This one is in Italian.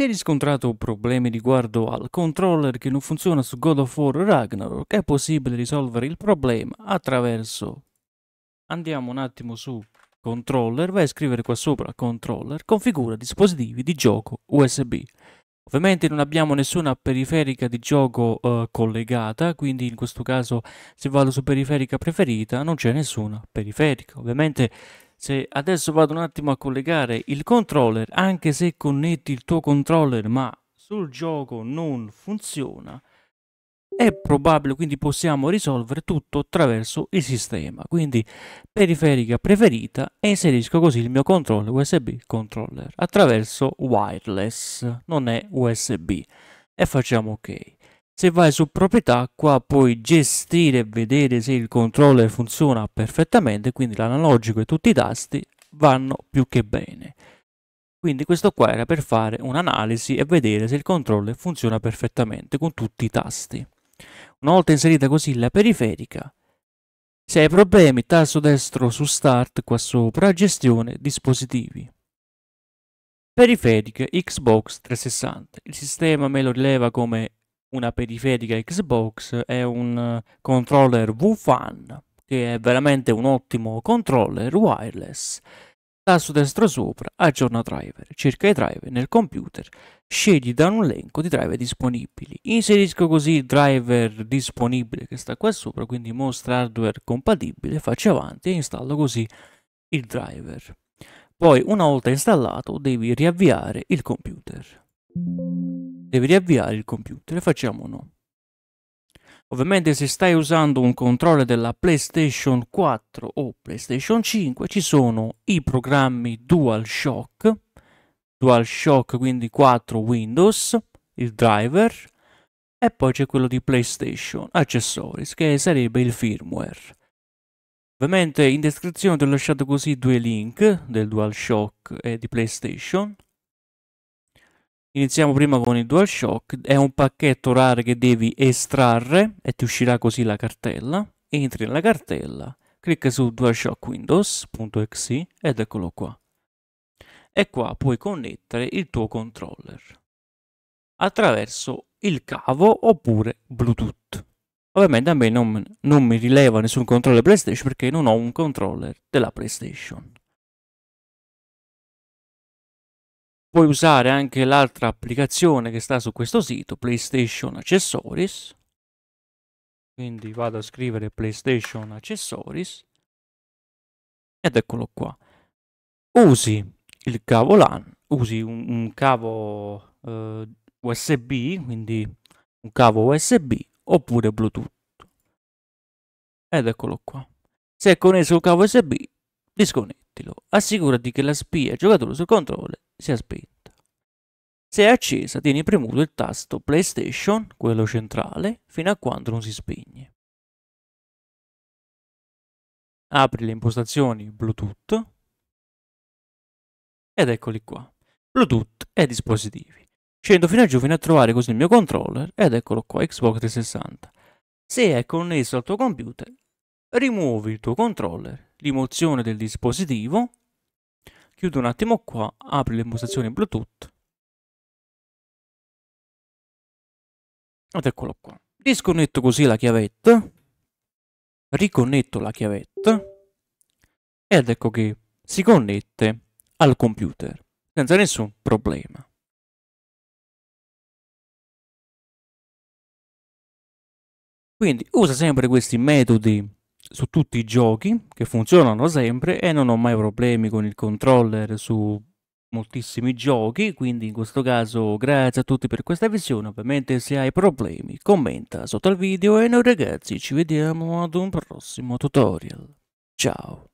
si è riscontrato problemi riguardo al controller che non funziona su God of War Ragnarok, è possibile risolvere il problema attraverso... Andiamo un attimo su controller, vai a scrivere qua sopra controller, configura dispositivi di gioco USB. Ovviamente non abbiamo nessuna periferica di gioco eh, collegata, quindi in questo caso se vado su periferica preferita non c'è nessuna periferica. Ovviamente se adesso vado un attimo a collegare il controller, anche se connetti il tuo controller ma sul gioco non funziona, è probabile, quindi possiamo risolvere tutto attraverso il sistema. Quindi periferica preferita e inserisco così il mio controller USB controller attraverso wireless, non è USB. E facciamo ok se vai su proprietà qua puoi gestire e vedere se il controller funziona perfettamente quindi l'analogico e tutti i tasti vanno più che bene quindi questo qua era per fare un'analisi e vedere se il controller funziona perfettamente con tutti i tasti una volta inserita così la periferica se hai problemi tasto destro su start qua sopra gestione dispositivi periferiche Xbox 360. Il sistema me lo rileva come una periferica Xbox e un eh, controller WFAN, che è veramente un ottimo controller wireless. Tasto destro sopra, aggiorna driver, cerca i driver nel computer, scegli da un elenco di driver disponibili. Inserisco così il driver disponibile che sta qua sopra, quindi mostra hardware compatibile, faccio avanti e installo così il driver. Poi una volta installato devi riavviare il computer. Devi riavviare il computer, facciamo no. Ovviamente se stai usando un controller della PlayStation 4 o PlayStation 5 ci sono i programmi DualShock, DualShock quindi 4 Windows, il driver e poi c'è quello di PlayStation Accessories che sarebbe il firmware. Ovviamente in descrizione ti ho lasciato così due link del DualShock e di PlayStation Iniziamo prima con il DualShock, è un pacchetto RAR che devi estrarre e ti uscirà così la cartella. Entri nella cartella, clicca su DualShock Windows.exe ed eccolo qua. E qua puoi connettere il tuo controller attraverso il cavo oppure Bluetooth. Ovviamente a me non, non mi rileva nessun controller PlayStation perché non ho un controller della PlayStation. Puoi usare anche l'altra applicazione che sta su questo sito, PlayStation Accessories. Quindi vado a scrivere PlayStation Accessories. Ed eccolo qua. Usi il cavo LAN, usi un, un cavo eh, USB, quindi un cavo USB oppure Bluetooth. Ed eccolo qua. Se è connesso il cavo USB, disconnettilo Assicurati che la spia giocatore sul controllo si aspetta. Se è accesa tieni premuto il tasto PlayStation, quello centrale, fino a quando non si spegne. Apri le impostazioni Bluetooth ed eccoli qua. Bluetooth e dispositivi. Scendo fino a giù fino a trovare così il mio controller ed eccolo qua, Xbox 360. Se è connesso al tuo computer, rimuovi il tuo controller, rimozione del dispositivo chiudo un attimo qua, apro le impostazioni Bluetooth. Ed eccolo qua. Disconnetto così la chiavetta. Riconnetto la chiavetta. Ed ecco che si connette al computer senza nessun problema. Quindi usa sempre questi metodi su tutti i giochi che funzionano sempre e non ho mai problemi con il controller su moltissimi giochi, quindi in questo caso grazie a tutti per questa visione, ovviamente se hai problemi commenta sotto al video e noi ragazzi ci vediamo ad un prossimo tutorial. Ciao!